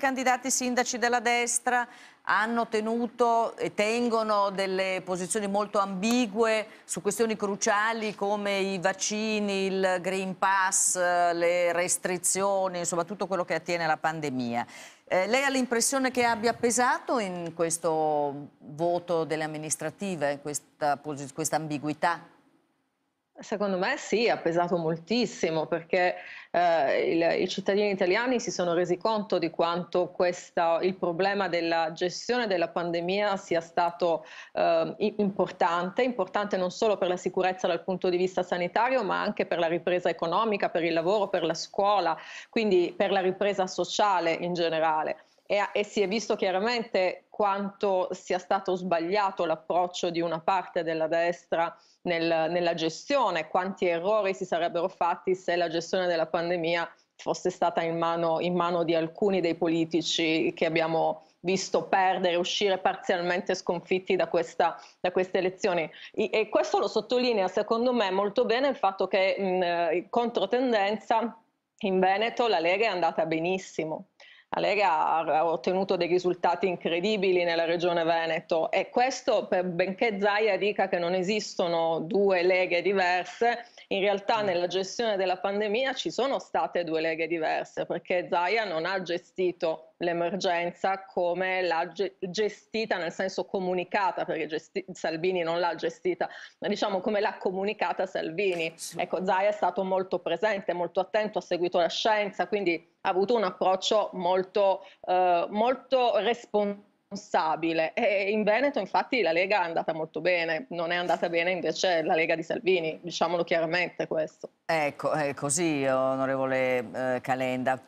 candidati sindaci della destra hanno tenuto e tengono delle posizioni molto ambigue su questioni cruciali come i vaccini, il Green Pass, le restrizioni, insomma tutto quello che attiene alla pandemia. Eh, lei ha l'impressione che abbia pesato in questo voto delle amministrative, questa, questa ambiguità? Secondo me sì, ha pesato moltissimo perché eh, il, i cittadini italiani si sono resi conto di quanto questa, il problema della gestione della pandemia sia stato eh, importante, importante non solo per la sicurezza dal punto di vista sanitario ma anche per la ripresa economica, per il lavoro, per la scuola, quindi per la ripresa sociale in generale e, e si è visto chiaramente quanto sia stato sbagliato l'approccio di una parte della destra nel, nella gestione, quanti errori si sarebbero fatti se la gestione della pandemia fosse stata in mano, in mano di alcuni dei politici che abbiamo visto perdere, uscire parzialmente sconfitti da, questa, da queste elezioni. E, questo lo sottolinea, secondo me, molto bene il fatto che mh, in controtendenza in Veneto la Lega è andata benissimo. La Lega ha ottenuto dei risultati incredibili nella regione Veneto e questo, benché Zaia dica che non esistono due leghe diverse, in realtà mm. nella gestione della pandemia ci sono state due leghe diverse perché Zaia non ha gestito l'emergenza come l'ha gestita nel senso comunicata perché gesti- Salvini non l'ha gestita ma diciamo come l'ha comunicata Salvini ecco Zaia è stato molto presente molto attento ha seguito la scienza quindi ha avuto un approccio molto, eh, molto responsabile responsabile. E in Veneto infatti la Lega è andata molto bene, non è andata bene invece la Lega di Salvini, diciamolo chiaramente questo. Ecco, è così onorevole eh, Calenda.